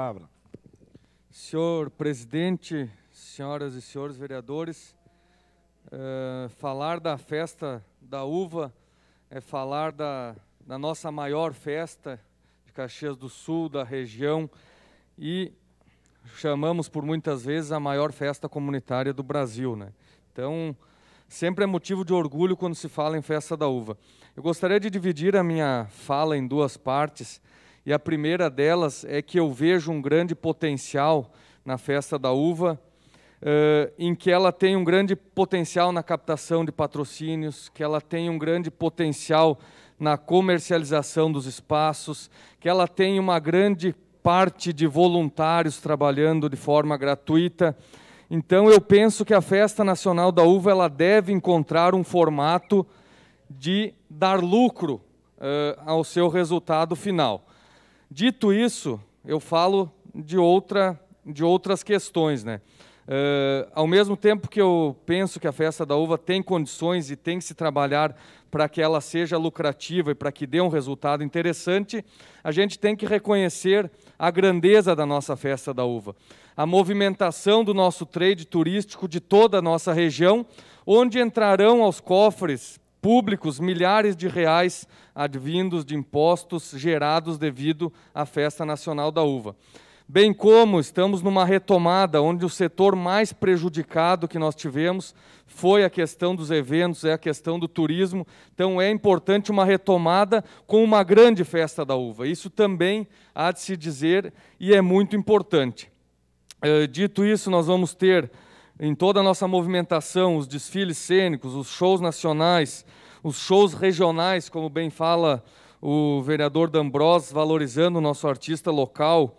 palavra. Senhor presidente, senhoras e senhores vereadores, é, falar da festa da uva é falar da, da nossa maior festa de Caxias do Sul, da região, e chamamos por muitas vezes a maior festa comunitária do Brasil. Né? Então, sempre é motivo de orgulho quando se fala em festa da uva. Eu gostaria de dividir a minha fala em duas partes. E a primeira delas é que eu vejo um grande potencial na festa da uva, uh, em que ela tem um grande potencial na captação de patrocínios, que ela tem um grande potencial na comercialização dos espaços, que ela tem uma grande parte de voluntários trabalhando de forma gratuita. Então eu penso que a Festa Nacional da Uva ela deve encontrar um formato de dar lucro uh, ao seu resultado final. Dito isso, eu falo de, outra, de outras questões, né? Uh, ao mesmo tempo que eu penso que a festa da uva tem condições e tem que se trabalhar para que ela seja lucrativa e para que dê um resultado interessante, a gente tem que reconhecer a grandeza da nossa festa da uva, a movimentação do nosso trade turístico de toda a nossa região, onde entrarão aos cofres públicos milhares de reais advindos de impostos gerados devido à Festa Nacional da Uva. Bem como estamos numa retomada onde o setor mais prejudicado que nós tivemos foi a questão dos eventos, é a questão do turismo. Então é importante uma retomada com uma grande festa da uva. Isso também há de se dizer e é muito importante. Eh, dito isso, nós vamos ter em toda a nossa movimentação, os desfiles cênicos, os shows nacionais, os shows regionais, como bem fala o vereador D'Ambrós, valorizando o nosso artista local,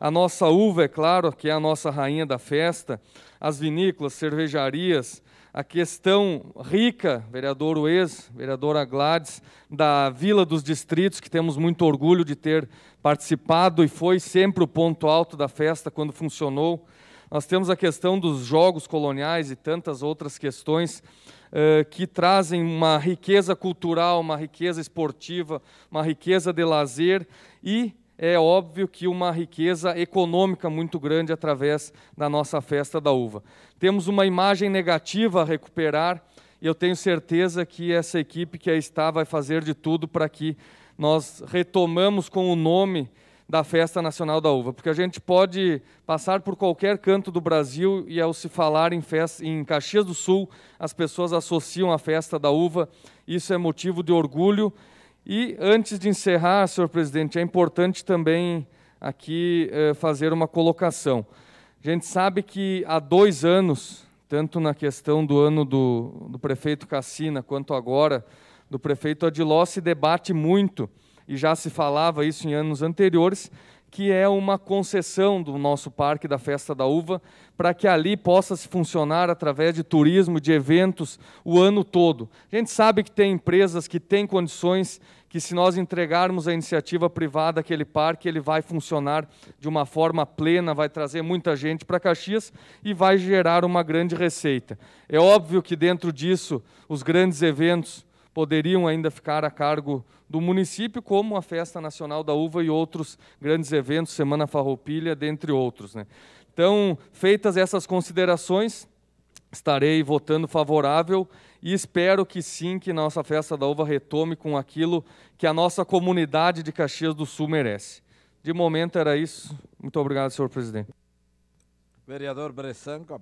a nossa uva, é claro, que é a nossa rainha da festa, as vinícolas, cervejarias, a questão rica, vereador Uez, vereadora Gladys, da Vila dos Distritos, que temos muito orgulho de ter participado e foi sempre o ponto alto da festa quando funcionou. Nós temos a questão dos jogos coloniais e tantas outras questões uh, que trazem uma riqueza cultural, uma riqueza esportiva, uma riqueza de lazer e é óbvio que uma riqueza econômica muito grande através da nossa festa da uva. Temos uma imagem negativa a recuperar e eu tenho certeza que essa equipe que aí está vai fazer de tudo para que nós retomamos com o nome da Festa Nacional da Uva, porque a gente pode passar por qualquer canto do Brasil e, ao se falar em, festa, em Caxias do Sul, as pessoas associam a Festa da Uva. Isso é motivo de orgulho. E, antes de encerrar, senhor presidente, é importante também aqui eh, fazer uma colocação. A gente sabe que há dois anos, tanto na questão do ano do, do prefeito Cassina, quanto agora do prefeito Adiló, se debate muito e já se falava isso em anos anteriores, que é uma concessão do nosso Parque da Festa da Uva, para que ali possa se funcionar através de turismo, de eventos, o ano todo. A gente sabe que tem empresas que têm condições que, se nós entregarmos a iniciativa privada aquele parque, ele vai funcionar de uma forma plena, vai trazer muita gente para Caxias e vai gerar uma grande receita. É óbvio que, dentro disso, os grandes eventos poderiam ainda ficar a cargo do município, como a Festa Nacional da Uva e outros grandes eventos, Semana Farroupilha, dentre outros. Né? Então, feitas essas considerações, estarei votando favorável e espero que sim, que nossa Festa da Uva retome com aquilo que a nossa comunidade de Caxias do Sul merece. De momento era isso. Muito obrigado, senhor presidente. Vereador Bressan, com a